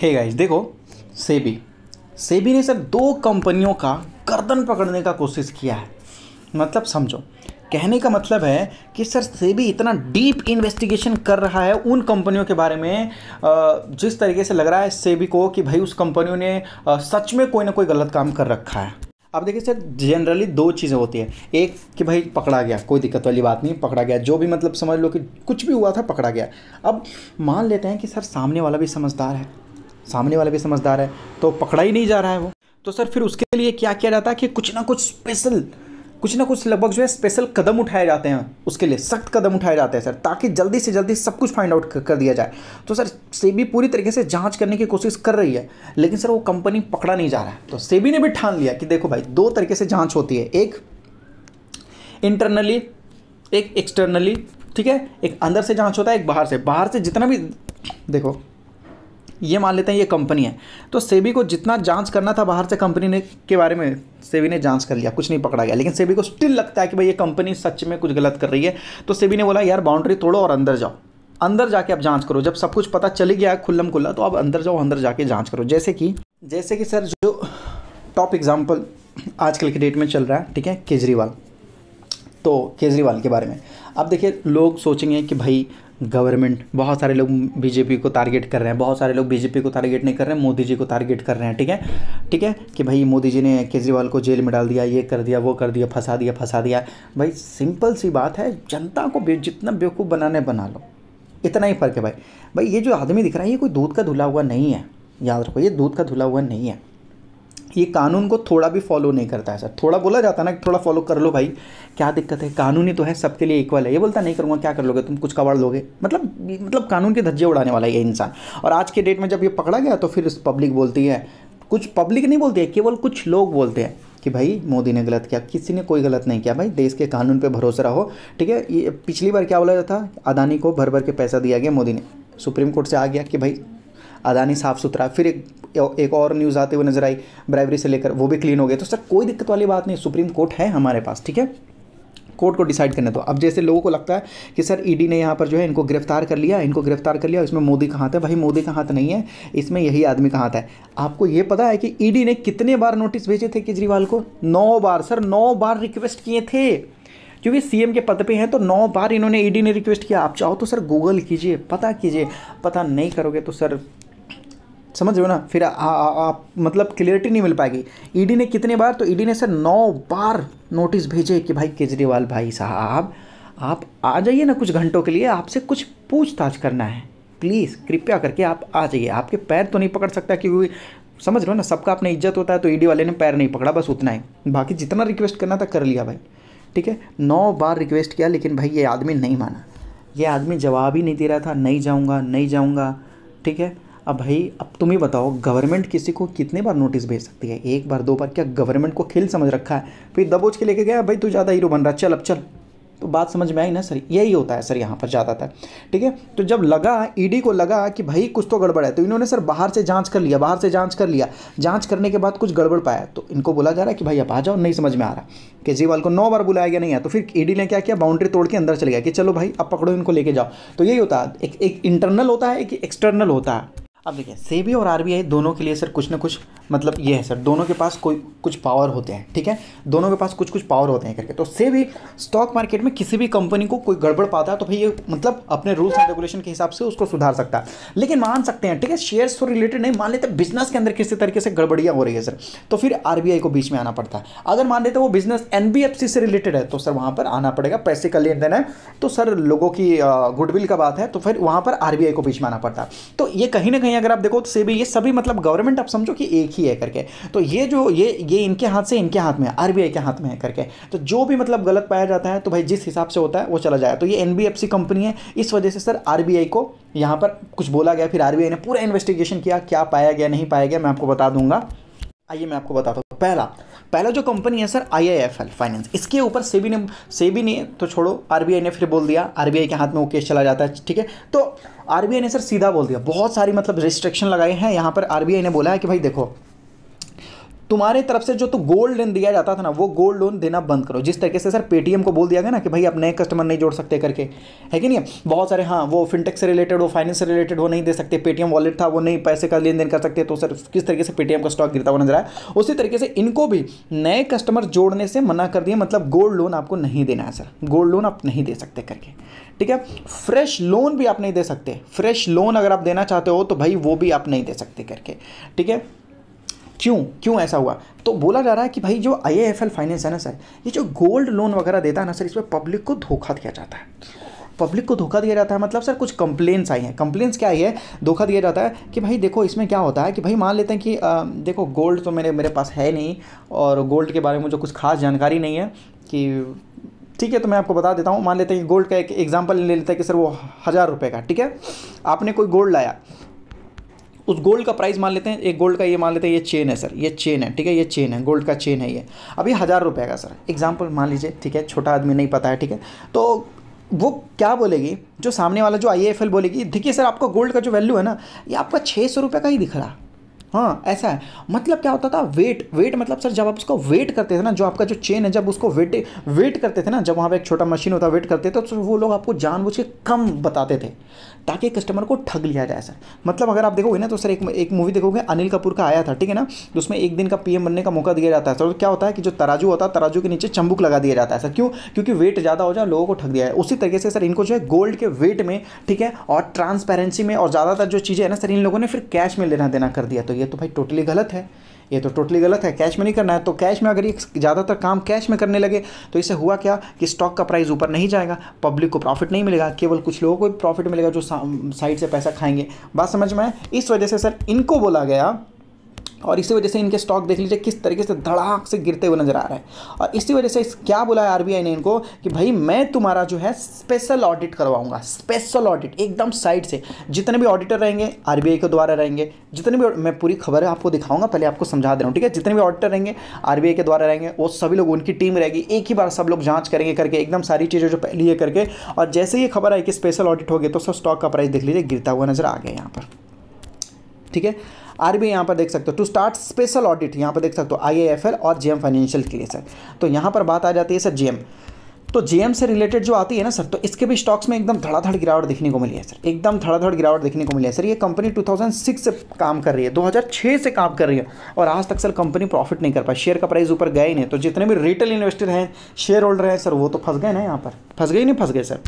hey guys देखो सेबी सेबी ने sir दो कंपनियों का गर्दन पकड़ने का कोशिश किया है मतलब समझो कहने का मतलब है कि सर सेबी इतना डीप इन्वेस्टिगेशन कर रहा है उन कंपनियों के बारे में जिस तरीके से लग रहा है सेबी को कि भाई उस कंपनियों ने सच में कोई ना कोई गलत काम कर रखा है अब देखिए सर जनरली दो चीज़ें होती है एक कि भाई पकड़ा गया कोई दिक्कत वाली बात नहीं पकड़ा गया जो भी मतलब समझ लो कि कुछ भी हुआ था पकड़ा गया अब मान लेते हैं कि सर सामने वाला भी समझदार है सामने वाला भी समझदार है तो पकड़ा ही नहीं जा रहा है वो तो सर फिर उसके लिए क्या किया जाता है कि कुछ ना कुछ स्पेशल कुछ ना कुछ लगभग जो है स्पेशल कदम उठाए जाते हैं उसके लिए सख्त कदम उठाए जाते हैं सर ताकि जल्दी से जल्दी सब कुछ फाइंड आउट कर दिया जाए तो सर सेबी पूरी तरीके से जांच करने की कोशिश कर रही है लेकिन सर वो कंपनी पकड़ा नहीं जा रहा है तो सेबी ने भी ठान लिया कि देखो भाई दो तरीके से जाँच होती है एक इंटरनली एक एक्सटर्नली ठीक है एक अंदर से जाँच होता है एक बाहर से बाहर से जितना भी देखो ये मान लेते हैं ये कंपनी है तो सेबी को जितना जांच करना था बाहर से कंपनी ने के बारे में सेबी ने जांच कर लिया कुछ नहीं पकड़ा गया लेकिन सेबी को स्टिल लगता है कि भाई ये कंपनी सच में कुछ गलत कर रही है तो सेबी ने बोला यार बाउंड्री तोड़ो और अंदर जाओ अंदर जाके आप जांच करो जब सब कुछ पता चली गया खुल्लम खुल्ला तो आप अंदर जाओ अंदर जाके जाँच करो जैसे कि जैसे कि सर जो टॉप एग्जाम्पल आजकल के डेट में चल रहा है ठीक है केजरीवाल तो केजरीवाल के बारे में अब देखिए लोग सोचेंगे कि भाई गवर्नमेंट बहुत सारे लोग बीजेपी को टारगेट कर रहे हैं बहुत सारे लोग बीजेपी को टारगेट नहीं कर रहे हैं मोदी जी को टारगेट कर रहे हैं ठीक है ठीक है कि भाई मोदी जी ने केजरीवाल को जेल में डाल दिया ये कर दिया वो कर दिया फंसा दिया फंसा दिया भाई सिंपल सी बात है जनता को जितना बेवकूफ़ बनाने बना लो इतना ही फ़र्क है भाई भाई ये जो आदमी दिख रहा है ये कोई दूध का धुला हुआ नहीं है याद रखो ये दूध का धुला हुआ नहीं है ये कानून को थोड़ा भी फॉलो नहीं करता है सर थोड़ा बोला जाता है ना कि थोड़ा फॉलो कर लो भाई क्या दिक्कत है कानून ही तो है सबके लिए इक्वल है ये बोलता नहीं करूँगा क्या कर लोगे तुम कुछ कबाड़ लोगे मतलब मतलब कानून के धज्जे उड़ाने वाला है ये इंसान और आज के डेट में जब ये पकड़ा गया तो फिर पब्लिक बोलती है कुछ पब्लिक नहीं बोलती है केवल कुछ लोग बोलते हैं कि भाई मोदी ने गलत किया किसी ने कोई गलत नहीं किया भाई देश के कानून पे भरोसा रहो ठीक है ये पिछली बार क्या बोला जाता अदानी को भर भर के पैसा दिया गया मोदी ने सुप्रीम कोर्ट से आ गया कि भाई अदानी साफ़ सुथरा फिर एक एक और न्यूज़ आते हुए नजर आई ब्राइवरी से लेकर वो भी क्लीन हो गए तो सर कोई दिक्कत वाली बात नहीं सुप्रीम कोर्ट है हमारे पास ठीक है कोर्ट को डिसाइड करने दो अब जैसे लोगों को लगता है कि सर ईडी e ने यहाँ पर जो है इनको गिरफ्तार कर लिया इनको गिरफ्तार कर लिया इसमें मोदी का हाथ है भाई मोदी का हाथ नहीं है इसमें यही आदमी का हाथ है आपको ये पता है कि ईडी e ने कितने बार नोटिस भेजे थे केजरीवाल को नौ बार सर नौ बार रिक्वेस्ट किए थे क्योंकि सीएम के पद पे हैं तो नौ बार इन्होंने ईडी e ने रिक्वेस्ट किया आप चाहो तो सर गूगल कीजिए पता कीजिए पता नहीं करोगे तो सर समझ रहे हो ना फिर आप मतलब क्लियरिटी नहीं मिल पाएगी ईडी e ने कितने बार तो ईडी e ने सर नौ बार नोटिस भेजे कि भाई केजरीवाल भाई साहब आप आ जाइए ना कुछ घंटों के लिए आपसे कुछ पूछताछ करना है प्लीज़ कृपया करके आप आ जाइए आपके पैर तो नहीं पकड़ सकता क्योंकि समझ रहे हो ना सबका अपना इज्जत होता है तो ईडी e वाले ने पैर नहीं पकड़ा बस उतना ही बाकी जितना रिक्वेस्ट करना था कर लिया भाई ठीक है नौ बार रिक्वेस्ट किया लेकिन भाई ये आदमी नहीं माना ये आदमी जवाब ही नहीं दे रहा था नहीं जाऊँगा नहीं जाऊँगा ठीक है अब भाई अब तुम ही बताओ गवर्नमेंट किसी को कितने बार नोटिस भेज सकती है एक बार दो बार क्या गवर्नमेंट को खेल समझ रखा है फिर दबोच के लेके गया भाई तू ज़्यादा हीरो बन रहा चल अब चल तो बात समझ में आई ना सर यही होता है सर यहाँ पर ज़्यादातर ठीक है तो जब लगा ईडी को लगा कि भाई कुछ तो गड़बड़ है तो इन्होंने सर बाहर से जांच कर लिया बाहर से जांच कर लिया जांच करने के बाद कुछ गड़बड़ पाया तो इनको बोला जा रहा है कि भाई आप आ जाओ नहीं समझ में आ रहा केजरीवाल को नौ बार बुलाया गया नहीं है तो फिर ईडी ने क्या किया बाउंड्री तोड़ के अंदर चले गया कि चलो भाई अब पकड़ो इनको लेके जाओ तो यही होता है एक, एक इंटरनल होता है एक एक्सटर्नल होता है अब से सेबी और आरबीआई दोनों के लिए सर कुछ ना कुछ मतलब ये है सर दोनों के पास कोई कुछ पावर होते हैं ठीक है दोनों के पास कुछ कुछ पावर होते हैं करके तो सेबी स्टॉक मार्केट में किसी भी कंपनी को कोई गड़बड़ पाता है तो भाई ये मतलब अपने रूल्स एंड रेगुलेशन के हिसाब से उसको सुधार सकता है लेकिन मान सकते हैं ठीक है शेयर्स से रिलेटेड नहीं मान लेते बिजनेस के अंदर किसी तरीके से गड़बड़ियाँ हो रही है सर तो फिर आर को बीच में आना पड़ता है अगर मान लेते वो बिजनेस एन से रिलेटेड है तो सर वहाँ पर आना पड़ेगा पैसे का लेन देन है तो सर लोगों की गुडविल का बात है तो फिर वहाँ पर आर को बीच में आना पड़ता है तो ये कहीं ना कहीं कहीं अगर आप देखो तो सेबी ये सभी मतलब गवर्नमेंट आप समझो कि एक ही है करके तो ये जो ये ये इनके हाथ से इनके हाथ में है आरबीआई के हाथ में है करके तो जो भी मतलब गलत पाया जाता है तो भाई जिस हिसाब से होता है वो चला जाए तो ये एनबीएफसी कंपनी है इस वजह से सर आरबीआई को यहाँ पर कुछ बोला गया फिर आरबीआई ने पूरा इन्वेस्टिगेशन किया क्या पाया गया नहीं पाया गया मैं आपको बता दूंगा आइए मैं आपको बताता हूँ पहला पहला जो कंपनी है sir I I F L finance इसके ऊपर सेबी ने सेबी ने तो छोड़ो आरबीआई ने फिर बोल दिया आरबीआई के हाथ में वो केस चला जाता है ठीक है तो आरबीआई ने सर सीधा बोल दिया बहुत सारी मतलब रिस्ट्रिक्शन लगाए हैं यहाँ पर आरबीआई ने बोला है कि भाई देखो तुम्हारे तरफ से जो तो गोल्ड लोन दिया जाता था ना वो गोल्ड लोन देना बंद करो जिस तरीके से सर पेटीएम को बोल दिया गया ना कि भाई आप नए कस्टमर नहीं जोड़ सकते करके है कि नहीं बहुत सारे हाँ वो फिनटेक से रिलेटेड वो फाइनेंस से रिलेटेड वो नहीं दे सकते पेटीएम वॉलेट था वो नहीं पैसे का लेन देन कर सकते तो सर किस तरीके से पेटीएम का स्टॉक गिरता हुआ नजर आया उसी तरीके से इनको भी नए कस्टमर जोड़ने से मना कर दिया मतलब गोल्ड लोन आपको नहीं देना है सर गोल्ड लोन आप नहीं दे सकते करके ठीक है फ्रेश लोन भी आप नहीं दे सकते फ्रेश लोन अगर आप देना चाहते हो तो भाई वो भी आप नहीं दे सकते करके ठीक है क्यों क्यों ऐसा हुआ तो बोला जा रहा है कि भाई जो आई एफ एल फाइनेंस है ना सर ये जो गोल्ड लोन वगैरह देता है ना सर इसमें पब्लिक को धोखा दिया जाता है पब्लिक को धोखा दिया जाता है मतलब सर कुछ कंप्लेंट्स आई हैं कंप्लेंट्स क्या आई है धोखा दिया जाता है कि भाई देखो इसमें क्या होता है कि भाई मान लेते हैं कि आ, देखो गोल्ड तो मेरे मेरे पास है नहीं और गोल्ड के बारे में मुझे कुछ खास जानकारी नहीं है कि ठीक है तो मैं आपको बता देता हूँ मान लेते हैं कि गोल्ड का एक एग्जाम्पल ले लेते हैं कि सर वो हज़ार रुपये का ठीक है आपने कोई गोल्ड लाया उस गोल्ड का प्राइस मान लेते हैं एक गोल्ड का ये मान लेते हैं ये चेन है सर ये चेन है ठीक है ये चेन है गोल्ड का चेन है ये अभी हज़ार रुपये का सर एग्जाम्पल मान लीजिए ठीक है छोटा आदमी नहीं पता है ठीक है तो वो क्या बोलेगी जो सामने वाला जो आई बोलेगी देखिए सर आपका गोल्ड का जो वैल्यू है ना ये आपका छः सौ रुपये का ही दिख रहा हाँ ऐसा है मतलब क्या होता था वेट वेट मतलब सर जब आप उसको वेट करते थे ना जो आपका जो चेन है जब उसको वेट वेट करते थे ना जब वहाँ पर एक छोटा मशीन होता वेट करते थे तो वो लोग आपको बुझ के कम बताते थे ताकि कस्टमर को ठग लिया जाए सर मतलब अगर आप देखोगे ना तो सर एक एक मूवी देखोगे अनिल कपूर का आया था ठीक है ना तो उसमें एक दिन का पीएम बनने का मौका दिया जाता है सर तो क्या होता है कि जो तराजू होता है तराजू के नीचे चंबुक लगा दिया जाता है सर क्यों क्योंकि वेट ज़्यादा हो जाए लोगों को ठग दिया है उसी तरीके से सर इनको जो है गोल्ड के वेट में ठीक है और ट्रांसपेरेंसी में और ज़्यादातर जो चीज़ें हैं ना सर इन लोगों ने फिर कैश में लेना देना कर दिया तो ये ये तो भाई टोटली गलत है ये तो टोटली गलत है कैश में नहीं करना है तो कैश में अगर ये ज़्यादातर काम कैश में करने लगे तो इससे हुआ क्या कि स्टॉक का प्राइस ऊपर नहीं जाएगा पब्लिक को प्रॉफिट नहीं मिलेगा केवल कुछ लोगों को प्रॉफिट मिलेगा जो साइड से पैसा खाएंगे बात समझ में आए इस वजह से सर इनको बोला गया और इसी वजह से इनके स्टॉक देख लीजिए किस तरीके से धड़ाक से गिरते हुए नजर आ रहा है और इसी वजह से इस क्या बोला है आरबीआई ने इनको कि भाई मैं तुम्हारा जो है स्पेशल ऑडिट करवाऊंगा स्पेशल ऑडिट एकदम साइड से जितने भी ऑडिटर रहेंगे आर के द्वारा रहेंगे जितने भी मैं पूरी खबर आपको दिखाऊंगा पहले आपको समझा दे रहा हूँ ठीक है जितने भी ऑडिटर रहेंगे आर के द्वारा रहेंगे वो सभी लोग उनकी टीम रहेगी एक ही बार सब लोग जाँच करेंगे करके एकदम सारी चीज़ें जो पहली करके और जैसे ये खबर आई कि स्पेशल ऑडिट हो गए तो सब स्टॉक का प्राइस देख लीजिए गिरता हुआ नजर आ गया यहाँ पर ठीक है आरबीआई यहाँ पर देख सकते हो टू स्टार्ट स्पेशल ऑडिट यहाँ पर देख सकते हो आईआईएफएल और जीएम फाइनेंशियल के लिए सर तो यहाँ पर बात आ जाती है सर जीएम तो जेएम से रिलेटेड जो आती है ना सर तो इसके भी स्टॉक्स में एकदम धड़ाधड़ गिरावट देखने को मिली है सर एकदम धड़ाधड़ गिरावट देखने को मिली है सर ये कंपनी 2006 से काम कर रही है 2006 से काम कर रही है और आज तक सर कंपनी प्रॉफिट नहीं कर पाई शेयर का प्राइस ऊपर गए नहीं तो जितने भी रिटेल इन्वेस्टर हैं शेयर होल्डर हैं सर वो तो फंस गए ना यहाँ पर फंस गए नहीं फंस गए सर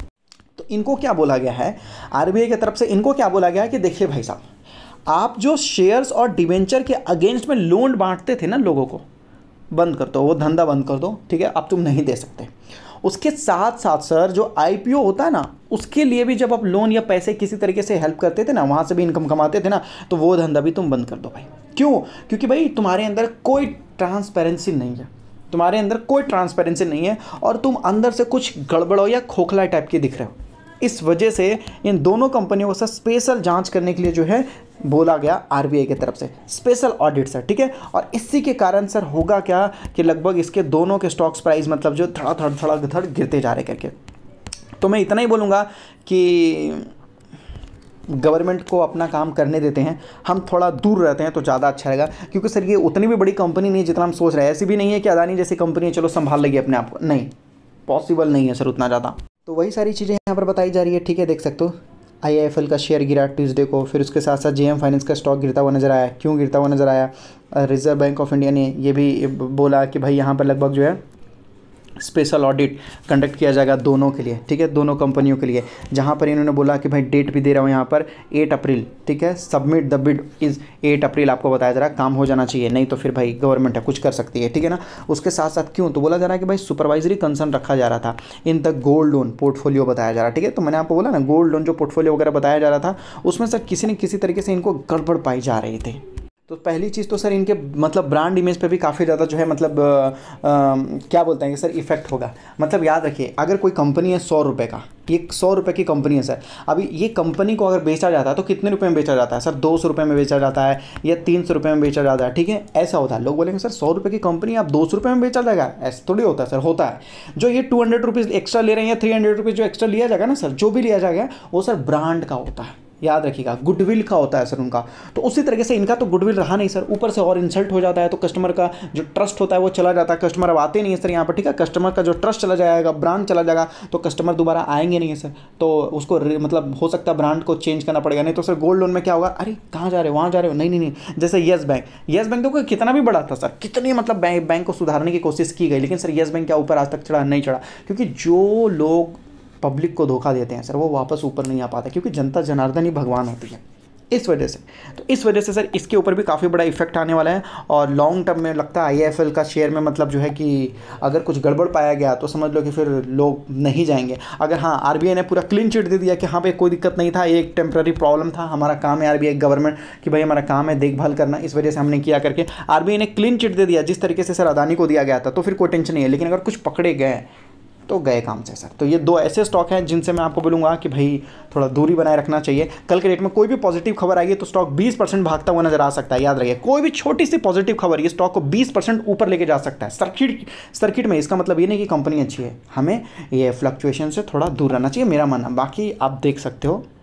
तो इनको क्या बोला गया है आरबीआई की तरफ से इनको क्या बोला गया है कि देखिए भाई साहब आप जो शेयर्स और डिवेंचर के अगेंस्ट में लोन बांटते थे ना लोगों को बंद कर दो वो धंधा बंद कर दो ठीक है अब तुम नहीं दे सकते उसके साथ साथ सर जो आई होता है ना उसके लिए भी जब आप लोन या पैसे किसी तरीके से हेल्प करते थे ना वहाँ से भी इनकम कमाते थे ना तो वो धंधा भी तुम बंद कर दो भाई क्यों क्योंकि भाई तुम्हारे अंदर कोई ट्रांसपेरेंसी नहीं है तुम्हारे अंदर कोई ट्रांसपेरेंसी नहीं है और तुम अंदर से कुछ गड़बड़ो या खोखला टाइप के दिख रहे हो इस वजह से इन दोनों कंपनियों से स्पेशल जांच करने के लिए जो है बोला गया आरबीआई की तरफ से स्पेशल ऑडिट सर ठीक है और इसी के कारण सर होगा क्या कि लगभग इसके दोनों के स्टॉक्स प्राइस मतलब जो थड़ा थड़ थड़ा थड़ गिरते जा रहे करके तो मैं इतना ही बोलूँगा कि गवर्नमेंट को अपना काम करने देते हैं हम थोड़ा दूर रहते हैं तो ज़्यादा अच्छा रहेगा क्योंकि सर ये उतनी भी बड़ी कंपनी नहीं है जितना हम सोच रहे हैं ऐसी भी नहीं है कि अदानी जैसी कंपनी चलो संभाल लेगी अपने आप को नहीं पॉसिबल नहीं है सर उतना ज़्यादा तो वही सारी चीज़ें यहाँ पर बताई जा रही है ठीक है देख सकते हो आई का शेयर गिरा ट्यूसडे को फिर उसके साथ साथ जेएम फाइनेंस का स्टॉक गिरता हुआ नज़र आया क्यों गिरता हुआ नज़र आया रिजर्व बैंक ऑफ इंडिया ने ये भी बोला कि भाई यहाँ पर लगभग जो है स्पेशल ऑडिट कंडक्ट किया जाएगा दोनों के लिए ठीक है दोनों कंपनियों के लिए जहाँ पर इन्होंने बोला कि भाई डेट भी दे रहा हूँ यहाँ पर एट अप्रैल ठीक है submit the bid is eight April आपको बताया जा रहा है काम हो जाना चाहिए नहीं तो फिर भाई गवर्नमेंट है कुछ कर सकती है ठीक है ना उसके साथ साथ क्यों तो बोला जा रहा है कि भाई सुपरवाइजरी कंसर्न रखा जा रहा था in the gold loan portfolio बताया जा रहा है ठीक है तो मैंने आपको बोला ना गोल्ड लोन जो पोर्टफोलियो वगैरह बताया जा रहा था उसमें सर किसी न किसी तरीके से इनको गड़बड़ पाई जा रही थी तो पहली चीज़ तो सर इनके मतलब ब्रांड इमेज पे भी काफ़ी ज़्यादा जो है मतलब आ, आ, क्या बोलते हैं कि सर इफ़ेक्ट होगा मतलब याद रखिए अगर कोई कंपनी है सौ रुपये का ये सौ रुपये की कंपनी है सर अभी ये कंपनी को अगर बेचा जाता है तो कितने रुपये में बेचा जाता है सर दो सौ रुपये में बेचा जाता है या तीन सौ रुपये में बेचा जाता है ठीक है ऐसा होता है लोग बोलेंगे सर सौ रुपये की कंपनी आप दो सौ रुपये में बेचा जाएगा ऐसा थोड़ी होता है सर होता है जो ये टू हंड्रेड रुपीज़ एक्स्ट्रा ले रहे हैं या थ्री हंड्रेड रुपीज़ जो एक्स्ट्रा लिया जाएगा ना सर जो भी लिया जाएगा वो सर ब्रांड का होता है याद रखिएगा गुडविल का होता है सर उनका तो उसी तरीके से इनका तो गुडविल रहा नहीं सर ऊपर से और इंसल्ट हो जाता है तो कस्टमर का जो ट्रस्ट होता है वो चला जाता है कस्टमर अब आते नहीं है सर यहाँ पर ठीक है कस्टमर का जो ट्रस्ट चला जाएगा ब्रांड चला जाएगा तो कस्टमर दोबारा आएंगे नहीं है सर तो उसको मतलब हो सकता है ब्रांड को चेंज करना पड़ेगा नहीं तो सर गोल्ड लोन में क्या होगा अरे कहाँ जा रहे हो वहाँ जा रहे हो नहीं नहीं नहीं जैसे येस बैंक येस बैंक देखो कितना भी बड़ा था सर कितनी मतलब बैंक को सुधारने की कोशिश की गई लेकिन सर येस बैंक क्या ऊपर आज तक चढ़ा नहीं चढ़ा क्योंकि जो लोग पब्लिक को धोखा देते हैं सर वो वापस ऊपर नहीं आ पाता क्योंकि जनता जनार्दन ही भगवान होती है इस वजह से तो इस वजह से सर इसके ऊपर भी काफ़ी बड़ा इफेक्ट आने वाला है और लॉन्ग टर्म में लगता है आई का शेयर में मतलब जो है कि अगर कुछ गड़बड़ पाया गया तो समझ लो कि फिर लोग नहीं जाएंगे अगर हाँ आर ने पूरा क्लीन चिट दे दिया कि हाँ भाई कोई दिक्कत नहीं था एक टेम्प्ररी प्रॉब्लम था हमारा काम है आर गवर्नमेंट कि भाई हमारा काम है देखभाल करना इस वजह से हमने किया करके आर ने क्लीन चिट दे दिया जिस तरीके से सर अदानी को दिया गया था तो फिर कोई टेंशन नहीं है लेकिन अगर कुछ पकड़े गए तो गए काम से सर तो ये दो ऐसे स्टॉक हैं जिनसे मैं आपको बोलूँगा कि भाई थोड़ा दूरी बनाए रखना चाहिए कल के डेट में कोई भी पॉजिटिव खबर आएगी तो स्टॉक 20 परसेंट भागता हुआ नजर आ सकता है याद रखिए कोई भी छोटी सी पॉजिटिव खबर ये स्टॉक को 20 परसेंट ऊपर लेके जा सकता है सर्किट सर्किट में इसका मतलब ये नहीं कि कंपनी अच्छी है हमें ये फ्लक्चुएशन से थोड़ा दूर रहना चाहिए मेरा मानना बाकी आप देख सकते हो